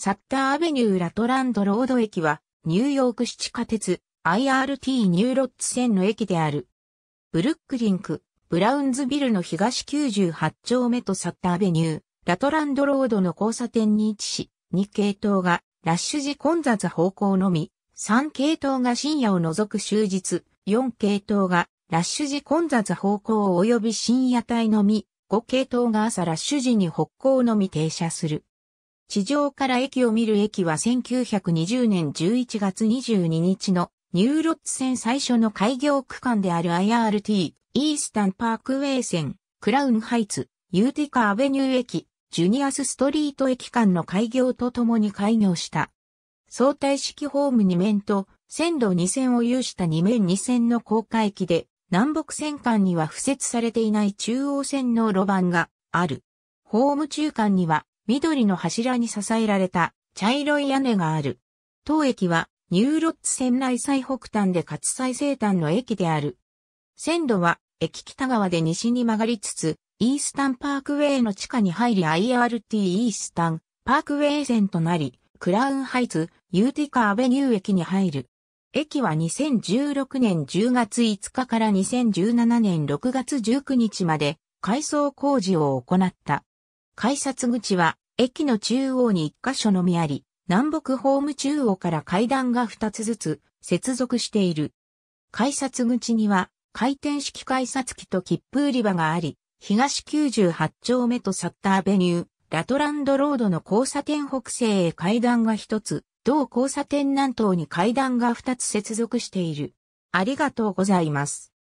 サッターアベニューラトランドロード駅は、ニューヨーク市地下鉄 IRT ニューロッツ線の駅である。ブルックリンク、ブラウンズビルの東98丁目とサッターアベニュー、ラトランドロードの交差点に位置し、2系統がラッシュ時混雑方向のみ、3系統が深夜を除く終日、4系統がラッシュ時混雑方向及び深夜帯のみ、5系統が朝ラッシュ時に北港のみ停車する。地上から駅を見る駅は1920年11月22日のニューロッツ線最初の開業区間である IRT、イースタンパークウェイ線、クラウンハイツ、ユーティカアベニュー駅、ジュニアスストリート駅間の開業とともに開業した。相対式ホーム2面と線路2線を有した2面2線の高架駅で、南北線間には付設されていない中央線の路盤がある。ホーム中間には緑の柱に支えられた茶色い屋根がある。当駅はニューロッツ線内最北端でかつ最西端の駅である。線路は駅北側で西に曲がりつつ、イースタンパークウェイの地下に入り IRT イースタンパークウェイ線となり、クラウンハイツ、ユーティカアベニュー駅に入る。駅は2016年10月5日から2017年6月19日まで改装工事を行った。改札口は、駅の中央に1箇所のみあり、南北ホーム中央から階段が2つずつ接続している。改札口には、回転式改札機と切符売り場があり、東98丁目とサッターベニュー、ラトランドロードの交差点北西へ階段が1つ、同交差点南東に階段が2つ接続している。ありがとうございます。